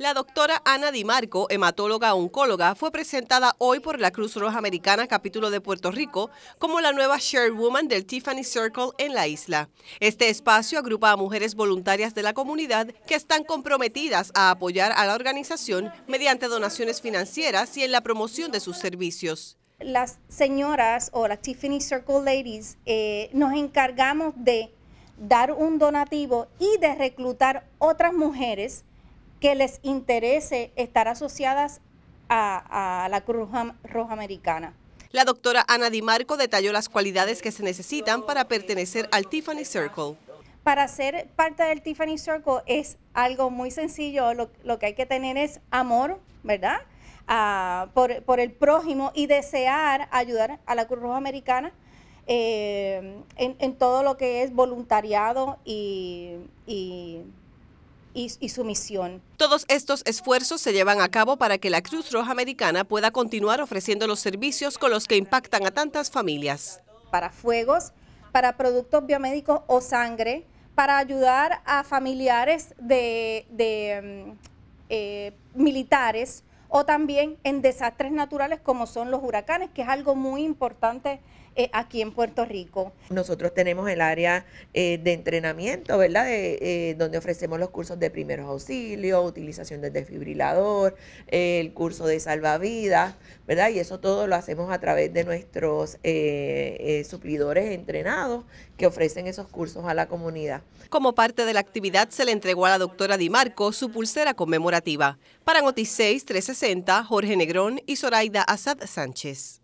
La doctora Ana Di Marco, hematóloga oncóloga, fue presentada hoy por la Cruz Roja Americana Capítulo de Puerto Rico como la nueva Woman del Tiffany Circle en la isla. Este espacio agrupa a mujeres voluntarias de la comunidad que están comprometidas a apoyar a la organización mediante donaciones financieras y en la promoción de sus servicios las señoras o las Tiffany Circle Ladies eh, nos encargamos de dar un donativo y de reclutar otras mujeres que les interese estar asociadas a, la Cruz Roja, Americana. La doctora Ana Di Marco detalló las cualidades que se necesitan para pertenecer al Tiffany Circle. Para ser parte del Tiffany Circle es algo muy sencillo, lo, que hay que tener es amor, ¿verdad? Ah, por, el prójimo y desear ayudar a la Cruz Roja Americana eh, en, todo lo que es voluntariado y y, su misión. Todos estos esfuerzos se llevan a cabo para que la Cruz Roja Americana pueda continuar ofreciendo los servicios con los que impactan a tantas familias. Para fuegos, para productos biomédicos o sangre, para ayudar a familiares de, mm, eh, militares o también en desastres naturales como son los huracanes, que es algo muy importante eh, aquí en Puerto Rico. Nosotros tenemos el área eh, de entrenamiento, ¿verdad? Eh, donde ofrecemos los cursos de primeros auxilios, utilización del desfibrilador, el curso de salvavidas, ¿verdad? Y eso todo lo hacemos a través de nuestros suplidores entrenados que ofrecen esos cursos a la comunidad. Como parte de la actividad se le entregó a la doctora Di Marco su pulsera conmemorativa. Para Noticias 6, 13 presenta Jorge Negrón y Zoraida Asad Sánchez.